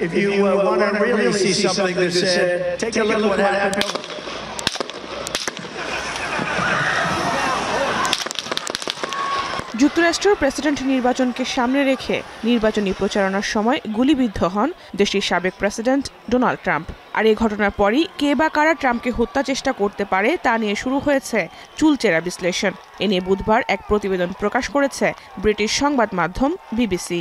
If you, you uh, uh want to really see something that's said, take, take a look, look what happened. যুক্তরাষ্ট্র president নির্বাচনকে সামনে রেখে নির্বাচনী প্রচারণার সময় গুলিবিদ্ধ হন দেশটির সাবেক প্রেসিডেন্ট ডোনাল্ড ট্রাম্প আর এই ঘটনার পরই কে বা কারা ট্রাম্পকে হত্যা চেষ্টা করতে পারে তা নিয়ে শুরু হয়েছে চুলচেরা বিশ্লেষণ এ নিয়ে বুধবার এক প্রতিবেদন প্রকাশ করেছে ব্রিটিশ সংবাদ মাধ্যম বিবিসি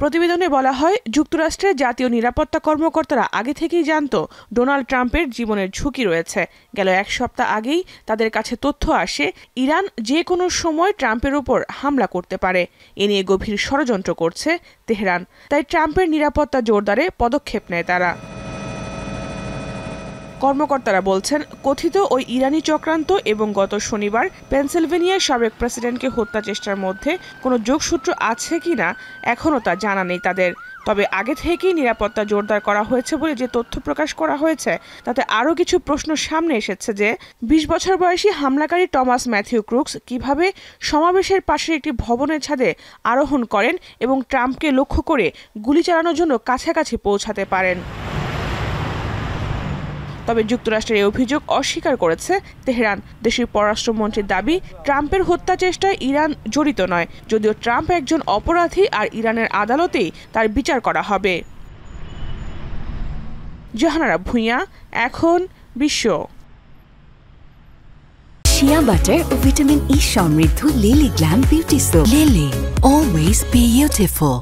প্রতিবেদনে বলা হয় যুক্তরাষ্ট্রের জাতীয় নিরাপত্তা কর্মকর্তারা আগে থেকেই জানত ডোনাল্ড ট্রাম্পের জীবনের ঝুঁকি রয়েছে গেল এক সপ্তাহ আগেই তাদের কাছে তথ্য আসে ইরান যে কোনো সময় ট্রাম্পের ওপর হামলা করতে পারে এ নিয়ে গভীর ষড়যন্ত্র করছে তেহরান তাই ট্রাম্পের নিরাপত্তা জোরদারে পদক্ষেপ নেয় তারা কর্মকর্তারা বলছেন কথিত ওই ইরানি চক্রান্ত এবং গত শনিবার পেনসিলভেনিয়ার সাবেক প্রেসিডেন্টকে হত্যা চেষ্টার মধ্যে কোনো যোগসূত্র আছে কি না এখনও তা জানা নেই তাদের তবে আগে থেকেই নিরাপত্তা জোরদার করা হয়েছে বলে যে তথ্য প্রকাশ করা হয়েছে তাতে আরও কিছু প্রশ্ন সামনে এসেছে যে ২০ বছর বয়সী হামলাকারী টমাস ম্যাথিউ ক্রুক্স কিভাবে সমাবেশের পাশের একটি ভবনের ছাদে আরোহণ করেন এবং ট্রাম্পকে লক্ষ্য করে গুলি চালানোর জন্য কাছাকাছি পৌঁছাতে পারেন তবে যুক্তরাষ্ট্রের এই অভিযোগ অস্বীকার করেছে তেহরান দেশের পররাষ্ট্রমন্ত্রীর দাবি ট্রাম্পের হত্যা চেষ্টায় ইরান জড়িত নয় যদিও ট্রাম্প একজন অপরাধী আর ইরানের আদালতেই তার বিচার করা হবে জাহানারা ভূঁইয়া এখন বিশ্ব শিয়া বাটার ও ভিটামিন ই সমৃদ্ধ Lily glam beauty soap Lily always beautiful